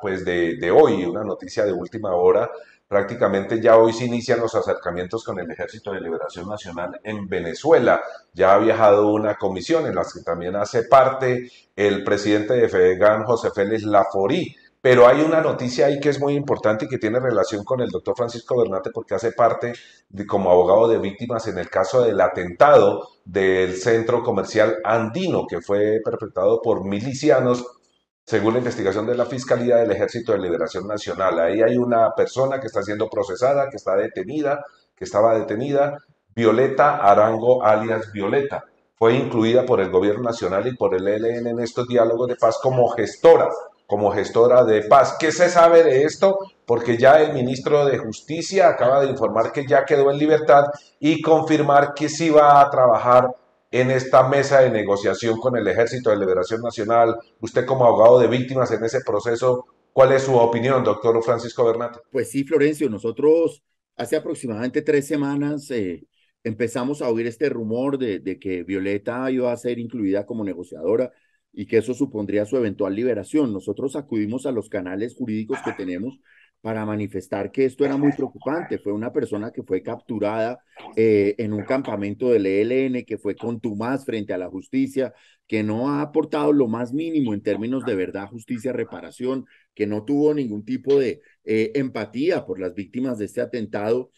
pues de, hoy, una noticia de última hora. Prácticamente ya hoy se inician los acercamientos con el Ejército de Liberación Nacional en Venezuela. Ya ha viajado una comisión en la que también hace parte el presidente de FEGAN, José Félix Laforí. Pero hay una noticia ahí que es muy importante y que tiene relación con el doctor Francisco Bernate porque hace parte como abogado de víctimas en el caso del atentado del centro comercial andino que fue perpetrado por milicianos según la investigación de la Fiscalía del Ejército de Liberación Nacional, ahí hay una persona que está siendo procesada, que está detenida, que estaba detenida, Violeta Arango, alias Violeta. Fue incluida por el Gobierno Nacional y por el ELN en estos diálogos de paz como gestora, como gestora de paz. ¿Qué se sabe de esto? Porque ya el ministro de Justicia acaba de informar que ya quedó en libertad y confirmar que sí va a trabajar en esta mesa de negociación con el Ejército de Liberación Nacional? Usted como abogado de víctimas en ese proceso, ¿cuál es su opinión, doctor Francisco Bernate? Pues sí, Florencio, nosotros hace aproximadamente tres semanas eh, empezamos a oír este rumor de que Violeta iba a ser incluida como negociadora y que eso supondría su eventual liberación. Nosotros acudimos a los canales jurídicos que tenemos para manifestar que esto era muy preocupante. Fue una persona que fue capturada eh, en un campamento del ELN, que fue contumaz frente a la justicia, que no ha aportado lo más mínimo en términos de verdad, justicia, reparación, que no tuvo ningún tipo de eh, empatía por las víctimas de este atentado.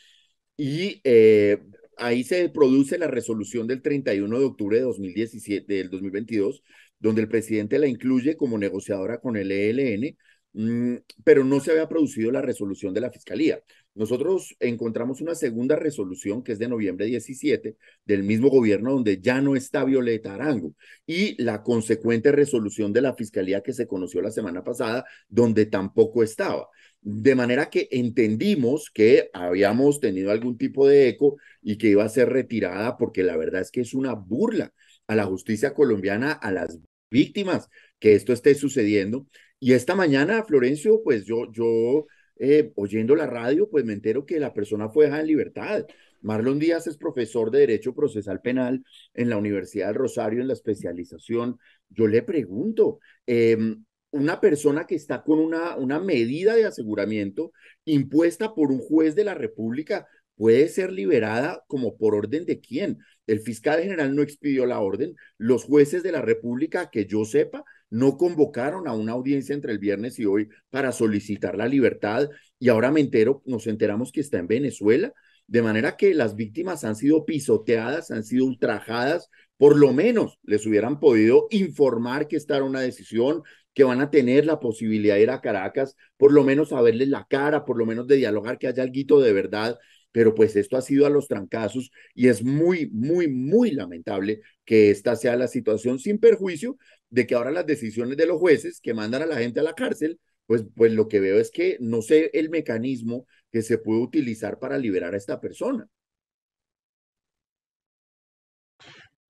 Y eh, ahí se produce la resolución del 31 de octubre de 2017, del 2022, donde el presidente la incluye como negociadora con el ELN Mm, pero no se había producido la resolución de la Fiscalía. Nosotros encontramos una segunda resolución que es de noviembre 17 del mismo gobierno donde ya no está Violeta Arango y la consecuente resolución de la Fiscalía que se conoció la semana pasada donde tampoco estaba. De manera que entendimos que habíamos tenido algún tipo de eco y que iba a ser retirada porque la verdad es que es una burla a la justicia colombiana, a las víctimas que esto esté sucediendo y esta mañana, Florencio, pues yo, yo eh, oyendo la radio, pues me entero que la persona fue dejada en libertad. Marlon Díaz es profesor de Derecho Procesal Penal en la Universidad del Rosario, en la especialización. Yo le pregunto, em, una persona que está con una, una medida de aseguramiento impuesta por un juez de la República puede ser liberada como por orden de quién. El fiscal general no expidió la orden, los jueces de la República, que yo sepa, no convocaron a una audiencia entre el viernes y hoy para solicitar la libertad y ahora me entero, nos enteramos que está en Venezuela, de manera que las víctimas han sido pisoteadas, han sido ultrajadas, por lo menos les hubieran podido informar que esta era una decisión, que van a tener la posibilidad de ir a Caracas, por lo menos a verles la cara, por lo menos de dialogar, que haya algo de verdad pero pues esto ha sido a los trancazos y es muy, muy, muy lamentable que esta sea la situación sin perjuicio de que ahora las decisiones de los jueces que mandan a la gente a la cárcel, pues, pues lo que veo es que no sé el mecanismo que se puede utilizar para liberar a esta persona.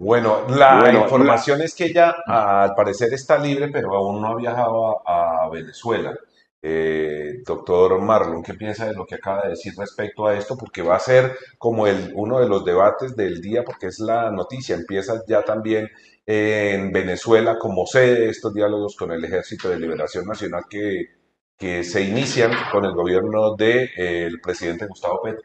Bueno, la información es que ella al parecer está libre, pero aún no ha viajado a Venezuela. Eh, doctor Marlon, ¿qué piensa de lo que acaba de decir respecto a esto? Porque va a ser como el, uno de los debates del día, porque es la noticia, empieza ya también en Venezuela como sede estos diálogos con el Ejército de Liberación Nacional que, se inician con el gobierno del eh, presidente Gustavo Petro.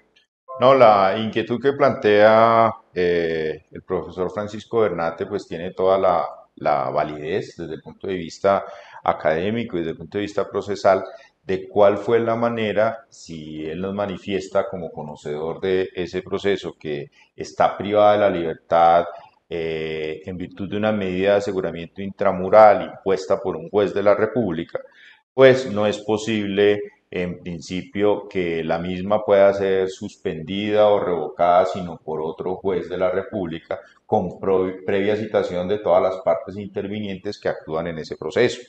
No, la inquietud que plantea eh, el profesor Francisco Bernate pues tiene toda la, la validez desde el punto de vista académico y desde el punto de vista procesal de cuál fue la manera, si él nos manifiesta como conocedor de ese proceso que está privada de la libertad eh, en virtud de una medida de aseguramiento intramural impuesta por un juez de la República, pues no es posible en principio que la misma pueda ser suspendida o revocada, sino por otro juez de la República, con previa citación de todas las partes intervinientes que actúan en ese proceso.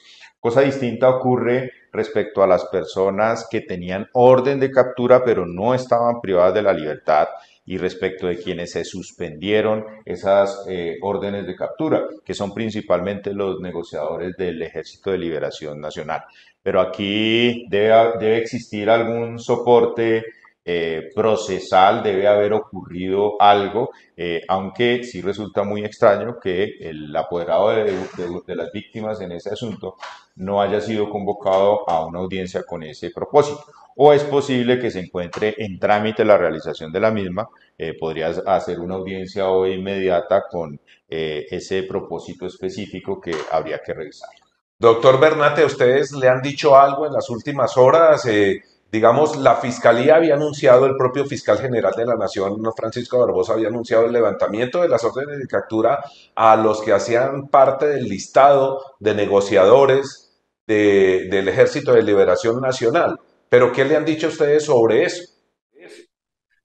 Cosa distinta ocurre respecto a las personas que tenían orden de captura pero no estaban privadas de la libertad y respecto de quienes se suspendieron esas eh, órdenes de captura, que son principalmente los negociadores del Ejército de Liberación Nacional. Pero aquí debe existir algún soporte eh, procesal debe haber ocurrido algo, eh, aunque sí resulta muy extraño que el apoderado de, las víctimas en ese asunto no haya sido convocado a una audiencia con ese propósito o es posible que se encuentre en trámite la realización de la misma. Eh, podrías hacer una audiencia hoy inmediata con eh, ese propósito específico que habría que revisar. Doctor Bernate, ¿ustedes le han dicho algo en las últimas horas? Eh, digamos, la fiscalía había anunciado, el propio fiscal general de la Nación, Francisco Barbosa, había anunciado el levantamiento de las órdenes de captura a los que hacían parte del listado de negociadores del Ejército de Liberación Nacional. Pero, ¿qué le han dicho ustedes sobre eso?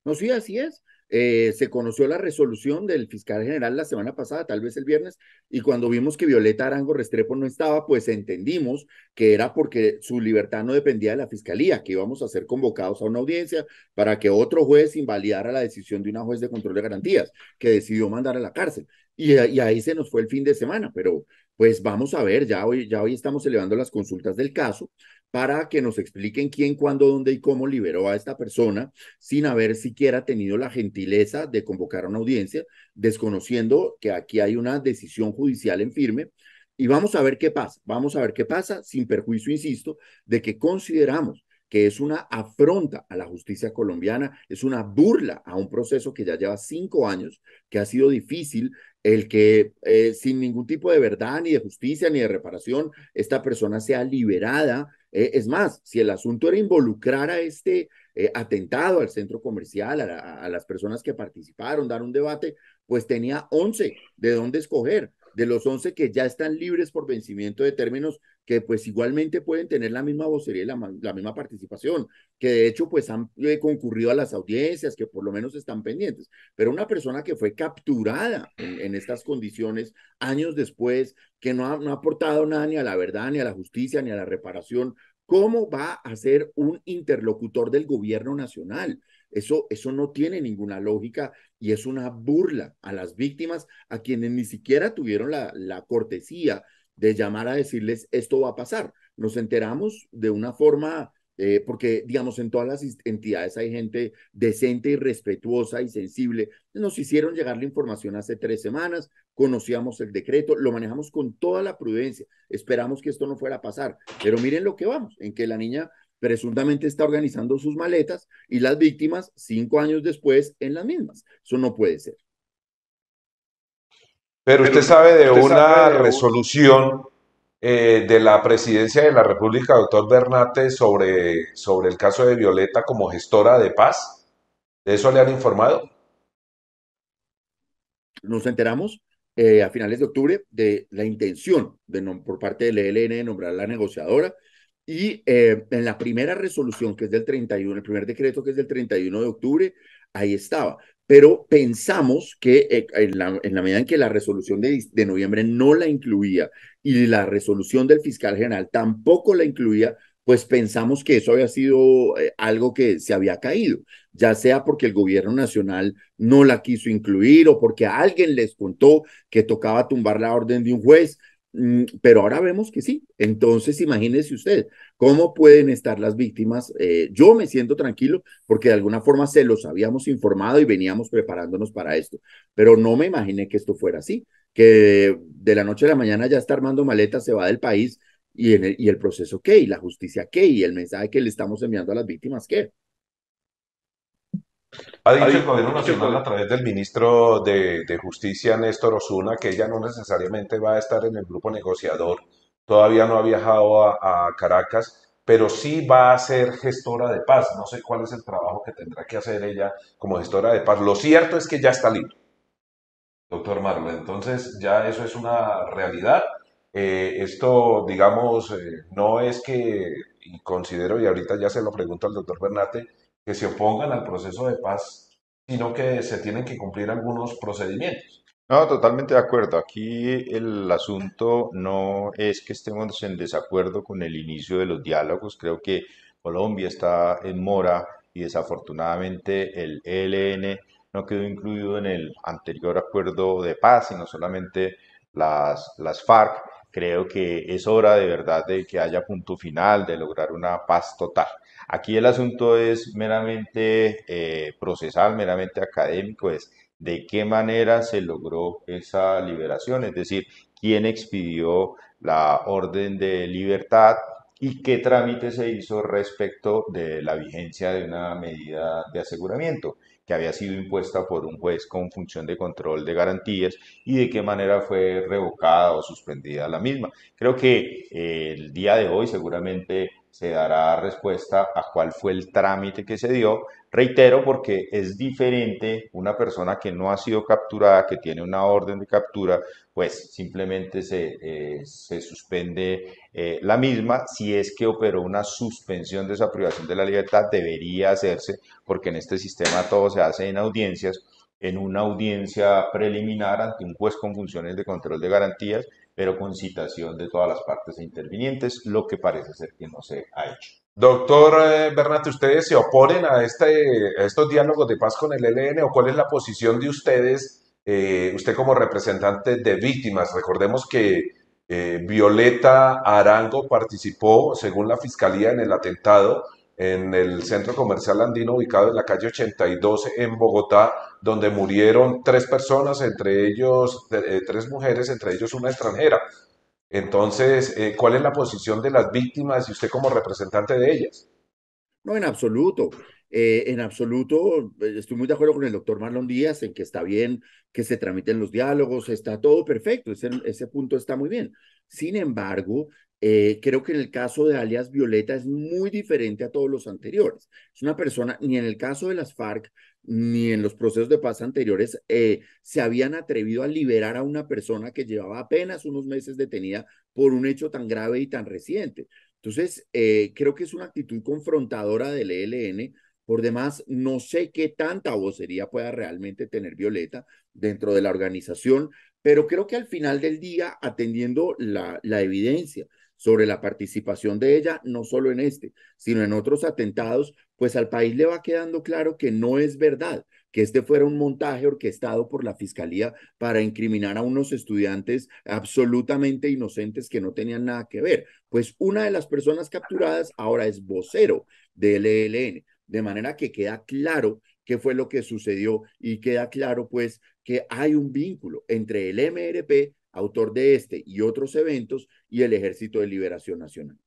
No, sí, así es. Eh, se conoció la resolución del fiscal general la semana pasada, tal vez el viernes, y cuando vimos que Violeta Arango Restrepo no estaba, pues entendimos que era porque su libertad no dependía de la fiscalía, que íbamos a ser convocados a una audiencia para que otro juez invalidara la decisión de una juez de control de garantías que decidió mandar a la cárcel. Y, y ahí se nos fue el fin de semana, pero pues vamos a ver, ya hoy, ya hoy estamos elevando las consultas del caso para que nos expliquen quién, cuándo, dónde y cómo liberó a esta persona sin haber siquiera tenido la gentileza de convocar una audiencia, desconociendo que aquí hay una decisión judicial en firme. Y vamos a ver qué pasa, vamos a ver qué pasa, sin perjuicio, insisto, de que consideramos que es una afronta a la justicia colombiana, es una burla a un proceso que ya lleva cinco años, que ha sido difícil, el que eh, sin ningún tipo de verdad, ni de justicia, ni de reparación, esta persona sea liberada. Eh, es más, si el asunto era involucrar a este eh, atentado al centro comercial, a, a las personas que participaron, dar un debate, pues tenía once de dónde escoger de los 11 que ya están libres por vencimiento de términos, que pues igualmente pueden tener la misma vocería y la, misma participación, que de hecho pues han eh, concurrido a las audiencias, que por lo menos están pendientes. Pero una persona que fue capturada en, estas condiciones años después, que no ha, no ha aportado nada ni a la verdad, ni a la justicia, ni a la reparación, ¿cómo va a ser un interlocutor del gobierno nacional? Eso, eso no tiene ninguna lógica y es una burla a las víctimas, a quienes ni siquiera tuvieron la, cortesía de llamar a decirles esto va a pasar. Nos enteramos de una forma, eh, porque digamos, en todas las entidades hay gente decente y respetuosa y sensible. Nos hicieron llegar la información hace tres semanas, conocíamos el decreto, lo manejamos con toda la prudencia, esperamos que esto no fuera a pasar, pero miren lo que vamos, en que la niña presuntamente está organizando sus maletas y las víctimas cinco años después en las mismas. Eso no puede ser. Pero usted sabe de una resolución eh, de la presidencia de la República, doctor Bernate, sobre, sobre el caso de Violeta como gestora de paz. ¿De eso le han informado? Nos enteramos eh, a finales de octubre de la intención de, por parte del ELN de nombrar a la negociadora y eh, en la primera resolución, que es del 31, el primer decreto, que es del 31 de octubre, ahí estaba. Pero pensamos que eh, en, la, en, la, medida en que la resolución de, de noviembre no la incluía y la resolución del fiscal general tampoco la incluía, pues pensamos que eso había sido eh, algo que se había caído, ya sea porque el gobierno nacional no la quiso incluir o porque alguien les contó que tocaba tumbar la orden de un juez Mm, pero ahora vemos que sí. Entonces, imagínese usted cómo pueden estar las víctimas. Eh, yo me siento tranquilo porque de alguna forma se los habíamos informado y veníamos preparándonos para esto. Pero no me imaginé que esto fuera así, que de la noche a la mañana ya está armando maletas, se va del país y, en el, y el proceso qué, y la justicia qué, y el mensaje que le estamos enviando a las víctimas qué. Ha dicho el gobierno nacional a través del ministro de, Justicia, Néstor Osuna, que ella no necesariamente va a estar en el grupo negociador, todavía no ha viajado a, Caracas, pero sí va a ser gestora de paz. No sé cuál es el trabajo que tendrá que hacer ella como gestora de paz. Lo cierto es que ya está libre, doctor Marlo. Entonces ya eso es una realidad. Eh, esto, digamos, eh, no es que, y considero, y ahorita ya se lo pregunto al doctor Bernate, que se opongan al proceso de paz, sino que se tienen que cumplir algunos procedimientos. No, totalmente de acuerdo. Aquí el asunto no es que estemos en desacuerdo con el inicio de los diálogos. Creo que Colombia está en mora y desafortunadamente el ELN no quedó incluido en el anterior acuerdo de paz, sino solamente las, las FARC. Creo que es hora de verdad de que haya punto final, de lograr una paz total. Aquí el asunto es meramente eh, procesal, meramente académico, es de qué manera se logró esa liberación, es decir, quién expidió la orden de libertad y qué trámite se hizo respecto de la vigencia de una medida de aseguramiento que había sido impuesta por un juez con función de control de garantías y de qué manera fue revocada o suspendida la misma. Creo que eh, el día de hoy seguramente se dará respuesta a cuál fue el trámite que se dio. Reitero porque es diferente una persona que no ha sido capturada, que tiene una orden de captura, pues simplemente se, eh, suspende eh, la misma. Si es que operó una suspensión de esa privación de la libertad, debería hacerse, porque en este sistema todo se hace en audiencias en una audiencia preliminar ante un juez con funciones de control de garantías pero con citación de todas las partes intervinientes, lo que parece ser que no se ha hecho. Doctor eh, Bernat, ¿ustedes se oponen a, este, estos diálogos de paz con el ELN o cuál es la posición de ustedes, eh, usted como representante de víctimas? Recordemos que eh, Violeta Arango participó, según la Fiscalía, en el atentado en el centro comercial andino ubicado en la calle 82 en Bogotá, donde murieron tres personas, entre ellos eh, eh, tres mujeres, entre ellos una extranjera. Entonces, eh, ¿cuál es la posición de las víctimas y usted como representante de ellas? No, en absoluto. en absoluto, estoy muy de acuerdo con el doctor Marlon Díaz en que está bien que se tramiten los diálogos, está todo perfecto, ese punto está muy bien. Sin embargo, eh, creo que en el caso de alias Violeta es muy diferente a todos los anteriores. Es una persona, ni en el caso de las FARC, ni en los procesos de paz anteriores, eh, se habían atrevido a liberar a una persona que llevaba apenas unos meses detenida por un hecho tan grave y tan reciente. Entonces, eh, creo que es una actitud confrontadora del ELN. Por demás, no sé qué tanta vocería pueda realmente tener Violeta dentro de la organización, pero creo que al final del día, atendiendo la, la evidencia, sobre la participación de ella, no solo en este, sino en otros atentados, pues al país le va quedando claro que no es verdad, que este fuera un montaje orquestado por la Fiscalía para incriminar a unos estudiantes absolutamente inocentes que no tenían nada que ver. Pues una de las personas capturadas ahora es vocero del ELN, de manera que queda claro qué fue lo que sucedió y queda claro pues que hay un vínculo entre el MRP autor de este y otros eventos, y el Ejército de Liberación Nacional.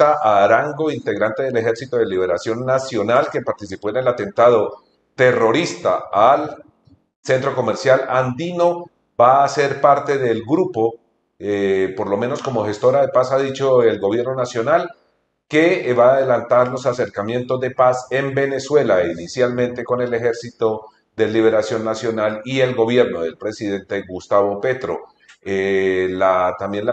A Arango, integrante del Ejército de Liberación Nacional, que participó en el atentado terrorista al centro comercial andino, va a ser parte del grupo, eh, por lo menos como gestora de paz, ha dicho el gobierno nacional, que va a adelantar los acercamientos de paz en Venezuela, inicialmente con el ejército de Liberación Nacional y el gobierno del presidente Gustavo Petro. Eh, también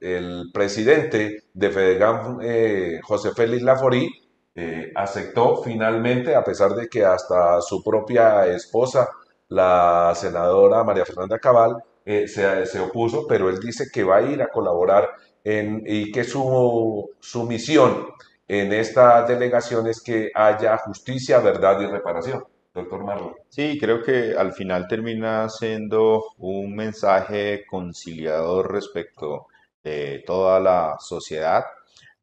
el presidente de Fedegan, eh, José Félix Laforí, eh, aceptó finalmente, a pesar de que hasta su propia esposa, la senadora María Fernanda Cabal, se, opuso, pero él dice que va a ir a colaborar y que su misión en esta delegación es que haya justicia, verdad y reparación doctor Marlon. Sí, creo que al final termina siendo un mensaje conciliador respecto de toda la sociedad.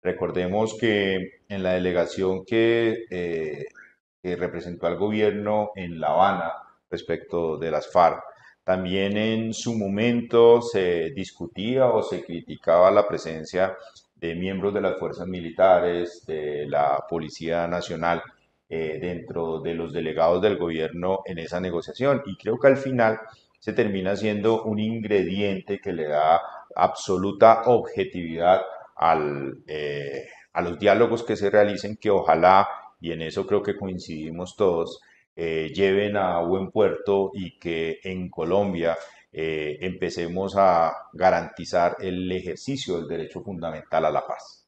Recordemos que en la delegación que, eh, que representó al gobierno en La Habana respecto de las FARC, también en su momento se discutía o se criticaba la presencia de miembros de las fuerzas militares, de la Policía Nacional. Eh, dentro de los delegados del gobierno en esa negociación. Y creo que al final se termina siendo un ingrediente que le da absoluta objetividad eh, a los diálogos que se realicen, que ojalá, y en eso creo que coincidimos todos, eh, lleven a buen puerto y que en Colombia empecemos a garantizar el ejercicio del derecho fundamental a la paz.